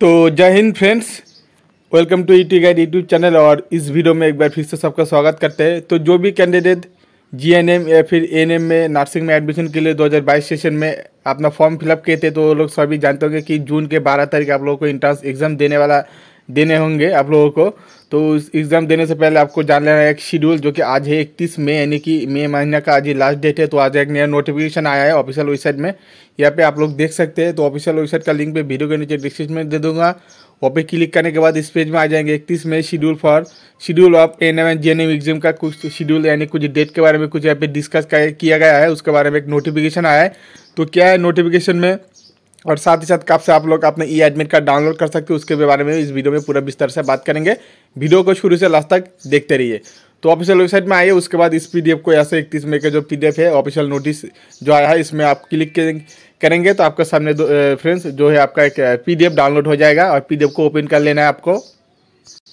तो जय Hind friends welcome to E T guide YouTube channel और इस वीडियो में एक बार फिर से सबका स्वागत करते हैं तो जो भी कैंडिडेट जीएनएम या फिर एम में नर्सिंग में एडमिशन के लिए 2022 सेशन में अपना फॉर्म फिलअप किए थे तो वो लोग सभी जानते होंगे कि जून के 12 तारीख आप लोगों को इंट्रांस एग्ज़ाम देने वाला देने होंगे आप लोगों को तो एग्ज़ाम देने से पहले आपको जान लेना है एक शेड्यूल जो कि आज है इकतीस मई यानी कि मई महीना का आज ही लास्ट डेट है तो आज एक नया नोटिफिकेशन आया है ऑफिशियल वेबसाइट में यहाँ पे आप लोग देख सकते हैं तो ऑफिशियल वेबसाइट का लिंक पे वीडियो के नीचे डिस्क्रिप्शन में दे दूंगा वहाँ पे क्लिक करने के बाद इस पेज में आ जाएंगे इकतीस मई schedule for schedule of N M N G N M exam का कुछ शेड्यूल यानी कुछ डेट के बारे में कुछ यहाँ पे डिस्कस किया गया है उसके बारे में एक नोटिफिकेशन आया है तो क्या है नोटिफिकेशन में और साथ ही साथ कब से आप लोग अपना ई एडमिट कार्ड डाउनलोड कर सकते हो उसके बारे में इस वीडियो में पूरा विस्तार से बात करेंगे वीडियो को शुरू से लास्ट तक देखते रहिए तो ऑफिशियल वेबसाइट में आइए उसके बाद इस पीडीएफ को ऐसे इकतीस मई का जो पीडीएफ है ऑफिशियल नोटिस जो आया है इसमें आप क्लिक करेंगे तो आपके सामने फ्रेंड्स जो है आपका एक पी डाउनलोड हो जाएगा और पी को ओपन कर लेना है आपको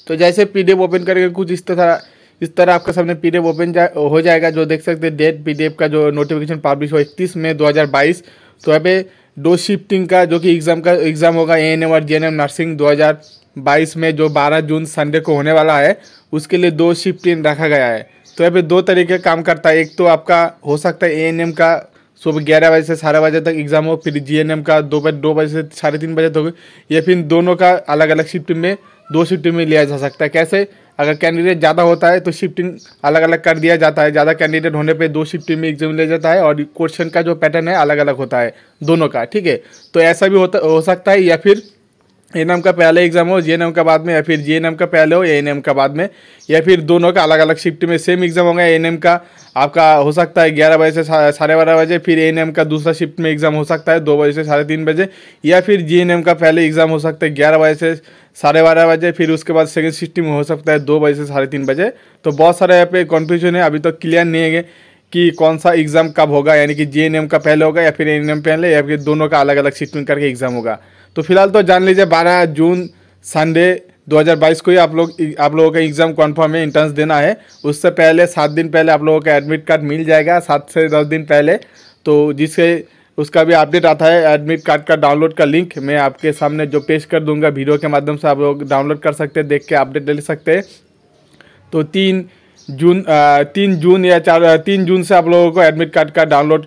तो जैसे पी ओपन करके कुछ इस तरह इस तरह आपके सामने पी ओपन हो जाएगा जो देख सकते हैं डेट पी का जो नोटिफिकेशन पब्लिश हो इकतीस मई दो तो यहाँ दो शिफ्टिंग का जो कि एग्ज़ाम का एग्ज़ाम होगा ए एन एम और जे एन एम नर्सिंग 2022 में जो 12 जून संडे को होने वाला है उसके लिए दो शिफ्टिंग रखा गया है तो यहाँ पे दो तरीके काम करता है एक तो आपका हो सकता है ए एन एम का सुबह ग्यारह बजे से साढ़े बजे तक एग्ज़ाम हो फिर जी एन एम का दोपहर दो बजे से साढ़े तीन बजे तक या फिर दोनों का अलग अलग शिफ्ट में दो शिफ्ट में लिया जा सकता है कैसे अगर कैंडिडेट ज़्यादा होता है तो शिफ्टिंग अलग अलग कर दिया जाता है ज़्यादा कैंडिडेट होने पे दो शिफ्टिंग में एग्जाम लिया जाता है और क्वेश्चन का जो पैटर्न है अलग अलग होता है दोनों का ठीक है तो ऐसा भी होता हो सकता है या फिर ए एम का पहले एग्ज़ाम हो जे एम का बाद में या फिर जे एम का पहले हो ए एन एम का बाद में या फिर दोनों का अलग अलग शिफ्ट में सेम एग्ज़ाम होगा ए एन एम का आपका हो सकता है ग्यारह बजे से साढ़े बारह बजे फिर ए एन एम का दूसरा शिफ्ट में एग्ज़ाम हो सकता है दो बजे से साढ़े तीन बजे या फिर जे एन एम का पहले एग्ज़ाम हो सकता है ग्यारह बजे से साढ़े बारह बजे फिर उसके बाद सेकेंड शिफ्ट में हो सकता है दो बजे से साढ़े तीन बजे तो बहुत सारे यहाँ पे कन्फ्यूजन है अभी तक क्लियर नहीं है कि कौन सा एग्ज़ाम कब होगा यानी कि जे का पहले होगा या फिर एन पहले या फिर दोनों का अलग अलग सीटमेंट करके एग्ज़ाम होगा तो फिलहाल तो जान लीजिए बारह जून संडे 2022 को ही आप लोग आप लोगों का एग्ज़ाम कॉन्फर्म है इंट्रेंस देना है उससे पहले सात दिन पहले आप लोगों का एडमिट कार्ड मिल जाएगा सात से दस दिन पहले तो जिसके उसका भी अपडेट आता है एडमिट कार्ड का डाउनलोड का लिंक मैं आपके सामने जो पेश कर दूंगा वीडियो के माध्यम से आप लोग डाउनलोड कर सकते हैं देख के अपडेट ले सकते हैं तो तीन जून तीन जून या चार तीन जून से आप लोगों को एडमिट कार्ड का डाउनलोड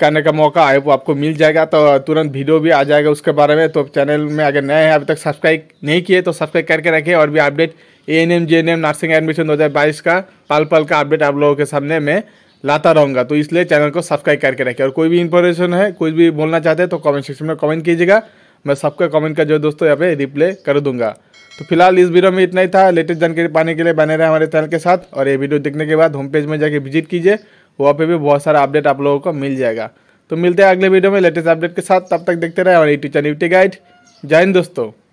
करने का मौका है वो आपको मिल जाएगा तो तुरंत वीडियो भी आ जाएगा उसके बारे में तो चैनल में अगर नए हैं अभी तक सब्सक्राइब नहीं किए तो सब्सक्राइब करके रखें और भी update A N M J N M nursing admission बाईस का पल पल का अपडेट आप लोगों के सामने मैं लाता रहूँगा तो इसलिए चैनल को सब्सक्राइब करके रखें और कोई भी इन्फॉर्मेशन है कुछ भी बोलना चाहते हैं तो कमेंट सेक्शन में कॉमेंट कीजिएगा मैं सबका कमेंट का जो दोस्तों यहाँ पे रिप्लाई कर दूंगा तो फिलहाल इस वीडियो में इतना ही था लेटेस्ट जानकारी पाने के लिए बने रहे हमारे चैनल के साथ और ये वीडियो देखने के बाद होम पेज में जाके विजिट कीजिए वहाँ पे भी बहुत सारा अपडेट आप लोगों को मिल जाएगा तो मिलते हैं अगले वीडियो में लेटेस्ट अपडेट के साथ तब तक देखते रहे हमारे यूट्यूब चैनल यूटी गाइड जय हिंद दोस्तों